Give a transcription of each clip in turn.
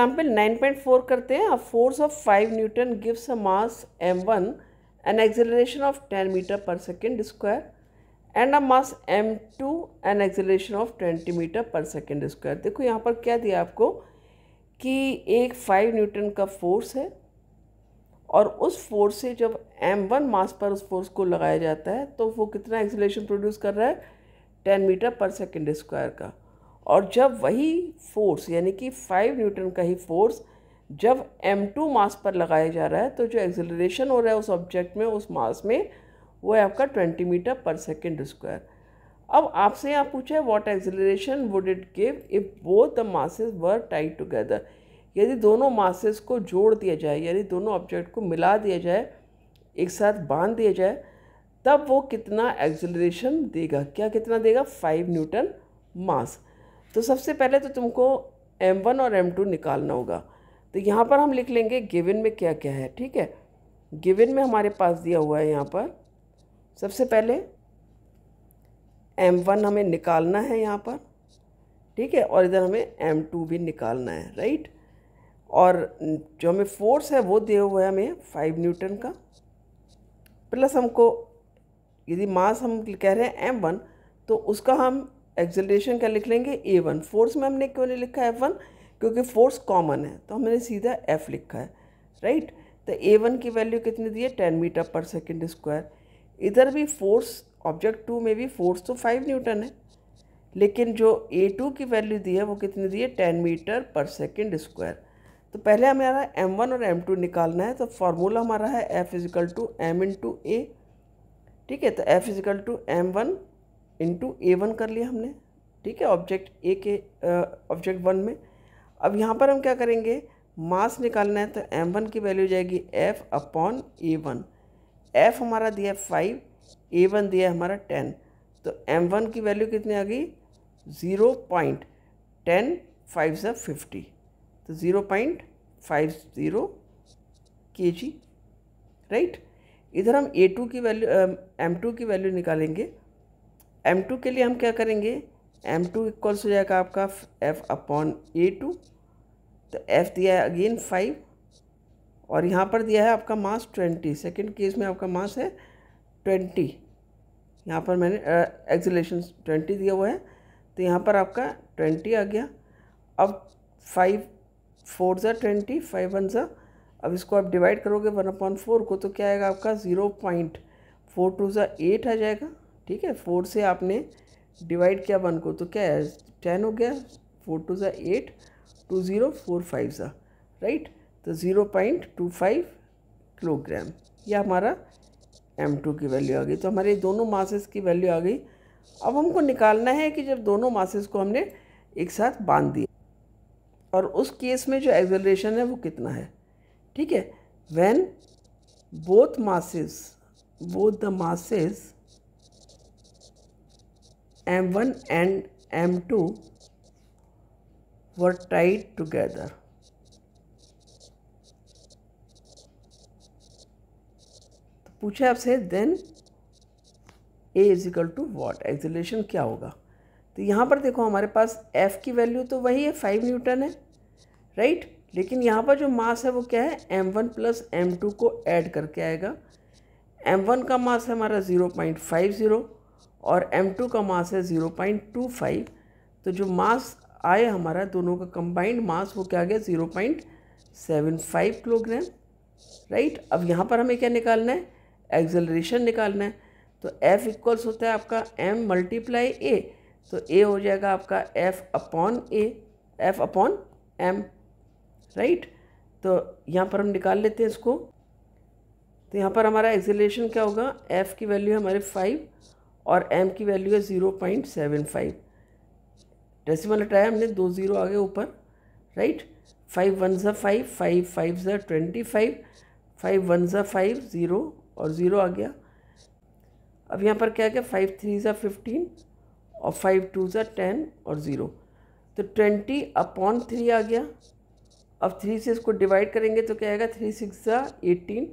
Example 9.4 करते हैं force of 5 newton gives a mass M one an acceleration of 10 meter per second square and a mass M two an acceleration of 20 meter per second square देखो यहाँ पर क्या दिया आपको कि एक 5 न्यूटन का फोर्स है और उस फोर्स से जब एम वन मास पर उस फोर्स को लगाया जाता है तो वो कितना एक्सेलरेशन प्रोड्यूस कर रहा है ten meter per second square का और जब वही फोर्स यानी कि फाइव न्यूटन का ही फोर्स जब एम टू मास पर लगाया जा रहा है तो जो एक्सेलरेशन हो रहा है उस ऑब्जेक्ट में उस मास में वो है आपका twenty meter per second square अब आपसे यहाँ पूछा है what acceleration would it give if both the masses were tied together यदि दोनों मासेस को जोड़ दिया जाए यानी दोनों ऑब्जेक्ट को मिला दिया जाए एक साथ बांध दिया जाए तब वो कितना एक्सेलरेशन देगा क्या कितना देगा फाइव न्यूटन मास तो सबसे पहले तो तुमको एम वन और एम टू निकालना होगा तो यहाँ पर हम लिख लेंगे गिवन में क्या क्या है ठीक है गिवन में हमारे पास दिया हुआ है यहाँ पर सबसे पहले एम वन हमें निकालना है यहाँ पर ठीक है और इधर हमें एम टू भी निकालना है राइट और जो हमें फोर्स है वो दिया हुआ है हमें फाइव न्यूटन का प्लस हमको यदि मास हम कह रहे हैं एम वन तो उसका हम एक्सेलरेशन क्या लिख लेंगे ए वन फोर्स में हमने क्यों नहीं लिखा एफ वन क्योंकि फोर्स कॉमन है तो हमने सीधा एफ लिखा है राइट तो ए वन की वैल्यू कितनी दी है ten meter per second square इधर भी फोर्स ऑब्जेक्ट टू में भी फोर्स तो फाइव न्यूटन है लेकिन जो ए टू की वैल्यू दी है वो कितनी दी है ten meter per second square तो पहले हमारा एम वन और एम टू निकालना है तो फार्मूला हमारा है F equal to M into A ठीक है तो F equal to M one into A one कर लिया हमने ठीक है ऑब्जेक्ट ए के ऑब्जेक्ट वन में अब यहाँ पर हम क्या करेंगे मास निकालना है तो एम वन की वैल्यू जाएगी F upon A one F हमारा दिया है फाइव ए वन दिया है हमारा टेन तो एम वन की वैल्यू कितनी आ गई ज़ीरो पॉइंट टेन फाइव से फिफ्टी तो zero point five zero K G right इधर हम ए टू की वैल्यू एम टू की वैल्यू निकालेंगे एम टू के लिए हम क्या करेंगे एम टू इक्वल्स हो जाएगा आपका एफ अपॉन ए टू तो एफ दिया है अगेन फाइव और यहाँ पर दिया है आपका मास ट्वेंटी सेकेंड केस में आपका मास है ट्वेंटी यहाँ पर मैंने एक्सलेशन ट्वेंटी दिया हुआ है तो यहाँ पर आपका ट्वेंटी आ गया अब फाइव फोर ज़ा ट्वेंटी फाइव वन ज़ा अब इसको आप डिवाइड करोगे वन अपॉइंट फोर को तो क्या आएगा आपका ज़ीरो पॉइंट फोर टू ज़ा एट आ जाएगा ठीक है फोर से आपने डिवाइड किया वन को तो क्या है टेन हो गया फोर टू ज़ा eight two zero four five ज़ा राइट तो zero point two five kilogram यह हमारा एम टू की वैल्यू आ गई तो हमारे दोनों मासेस की वैल्यू आ गई अब हमको निकालना है कि जब दोनों मासेस को हमने एक साथ बांध दिया और उस केस में जो एक्सेलरेशन है वो कितना है ठीक है when both masses both the masses M1 and M2 were tied together. तो पूछा आपसे then A is equal to what acceleration क्या होगा तो यहाँ पर देखो हमारे पास एफ़ की वैल्यू तो वही है फाइव न्यूटन है राइट लेकिन यहाँ पर जो मास है वो क्या है M one plus M two को ऐड करके आएगा एम वन का मास है हमारा ज़ीरो पॉइंट फाइव ज़ीरो और M2 का मास है 0.25 तो जो मास आए हमारा दोनों का कंबाइंड मास वो क्या गया 0.75 किलोग्राम राइट अब यहाँ पर हमें क्या निकालना है एक्जलरेशन निकालना है तो F इक्वल्स होता है आपका M मल्टीप्लाई ए तो ए हो जाएगा आपका F upon A F upon M right तो यहाँ पर हम निकाल लेते हैं इसको तो यहाँ पर हमारा एक्सेलेशन क्या होगा एफ़ की वैल्यू हमारे फाइव और एम की वैल्यू है zero point seven five decimal हटाया हमने दो ज़ीरो आगे ऊपर राइट फाइव वन ज़ा फाइव फाइव फाइव ज़ा ट्वेंटी फाइव फाइव वन ज़ा फाइव ज़ीरो और ज़ीरो आ गया अब यहाँ पर क्या क्या फाइव थ्री ज़ा फिफ्टीन और फाइव टू ज़ा टेन और ज़ीरो तो ट्वेंटी अपॉन थ्री आ गया अब थ्री से इसको डिवाइड करेंगे तो क्या आएगा थ्री सिक्स ज़ा एटीन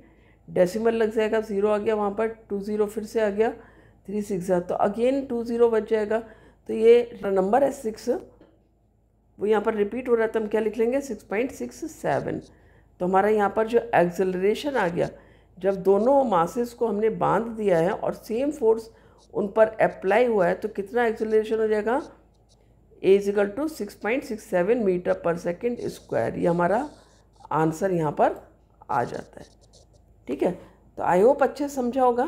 डेसिमल लग जाएगा ज़ीरो आ गया वहाँ पर टू ज़ीरो फिर से आ गया थ्री सिक्स तो अगेन टू ज़ीरो बच जाएगा तो ये नंबर है सिक्स वो यहाँ पर रिपीट हो रहा है तो हम क्या लिख लेंगे सिक्स पॉइंट सिक्स सेवन तो हमारा यहाँ पर जो एक्सेलरेशन आ गया जब दोनों मासेस को हमने बांध दिया है और सेम फोर्स उन पर अप्लाई हुआ है तो कितना एक्सेलरेशन हो जाएगा A two six point six seven meter per second square ये हमारा आंसर यहाँ पर आ जाता है ठीक है तो आई होप अच्छे समझा होगा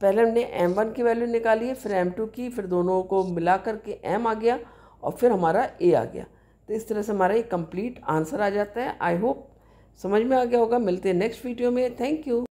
पहले हमने एम वन की वैल्यू निकाली है फिर एम टू की फिर दोनों को मिला करके एम आ गया और फिर हमारा ए आ गया तो इस तरह से हमारा ये कंप्लीट आंसर आ जाता है आई होप समझ में आ गया होगा मिलते हैं नेक्स्ट वीडियो में थैंक यू